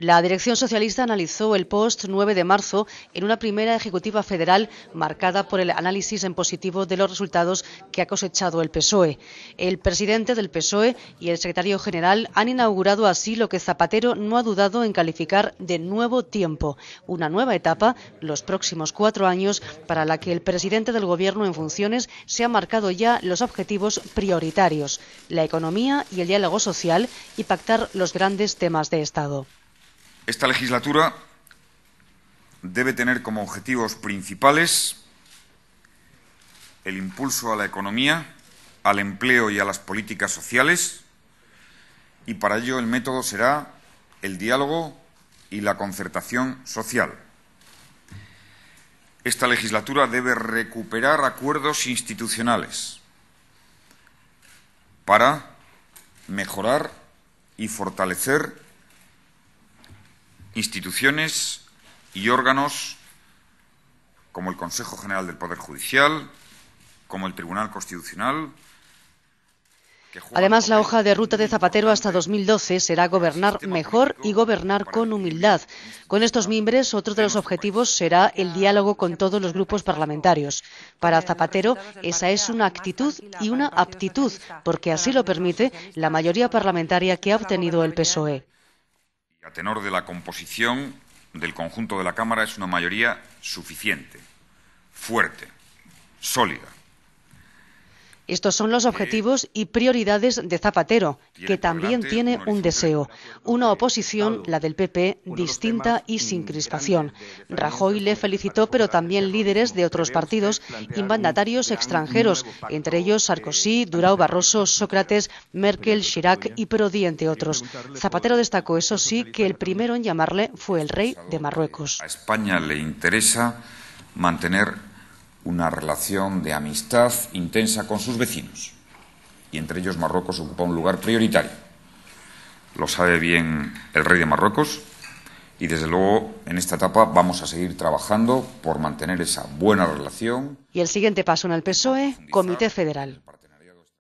La dirección socialista analizó el post 9 de marzo en una primera ejecutiva federal marcada por el análisis en positivo de los resultados que ha cosechado el PSOE. El presidente del PSOE y el secretario general han inaugurado así lo que Zapatero no ha dudado en calificar de nuevo tiempo, una nueva etapa, los próximos cuatro años, para la que el presidente del Gobierno en funciones se ha marcado ya los objetivos prioritarios, la economía y el diálogo social y pactar los grandes temas de Estado. Esta legislatura debe tener como objetivos principales el impulso a la economía, al empleo y a las políticas sociales, y para ello el método será el diálogo y la concertación social. Esta legislatura debe recuperar acuerdos institucionales para mejorar y fortalecer instituciones y órganos como el Consejo General del Poder Judicial, como el Tribunal Constitucional, Además, la hoja de ruta de Zapatero hasta 2012 será gobernar mejor y gobernar con humildad. Con estos mimbres, otro de los objetivos será el diálogo con todos los grupos parlamentarios. Para Zapatero, esa es una actitud y una aptitud, porque así lo permite la mayoría parlamentaria que ha obtenido el PSOE a tenor de la composición del conjunto de la Cámara es una mayoría suficiente, fuerte, sólida. Estos son los objetivos y prioridades de Zapatero, que también tiene un deseo, una oposición, la del PP, distinta y sin crispación. Rajoy le felicitó, pero también líderes de otros partidos y mandatarios extranjeros, entre ellos Sarkozy, Durao Barroso, Sócrates, Merkel, Chirac y Prodi, entre otros. Zapatero destacó, eso sí, que el primero en llamarle fue el rey de Marruecos. A España le interesa mantener una relación de amistad intensa con sus vecinos, y entre ellos Marruecos ocupa un lugar prioritario. Lo sabe bien el rey de Marruecos, y desde luego en esta etapa vamos a seguir trabajando por mantener esa buena relación. Y el siguiente paso en el PSOE, Comité Federal.